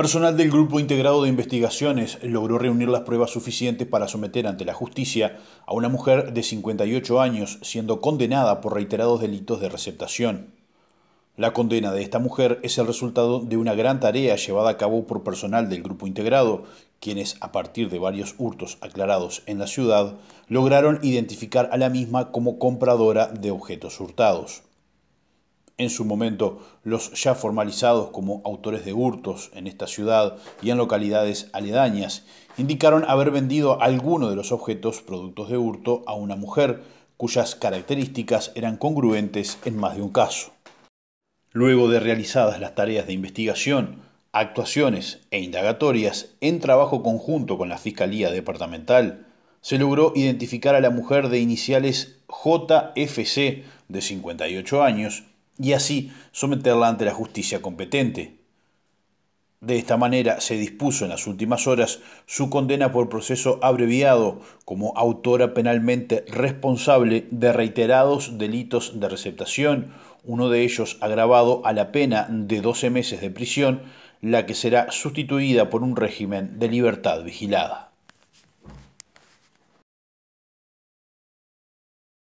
Personal del Grupo Integrado de Investigaciones logró reunir las pruebas suficientes para someter ante la justicia a una mujer de 58 años siendo condenada por reiterados delitos de receptación. La condena de esta mujer es el resultado de una gran tarea llevada a cabo por personal del Grupo Integrado, quienes a partir de varios hurtos aclarados en la ciudad lograron identificar a la misma como compradora de objetos hurtados en su momento los ya formalizados como autores de hurtos en esta ciudad y en localidades aledañas, indicaron haber vendido alguno de los objetos productos de hurto a una mujer cuyas características eran congruentes en más de un caso. Luego de realizadas las tareas de investigación, actuaciones e indagatorias en trabajo conjunto con la Fiscalía Departamental, se logró identificar a la mujer de iniciales JFC de 58 años, y así someterla ante la justicia competente. De esta manera se dispuso en las últimas horas su condena por proceso abreviado como autora penalmente responsable de reiterados delitos de receptación, uno de ellos agravado a la pena de 12 meses de prisión, la que será sustituida por un régimen de libertad vigilada.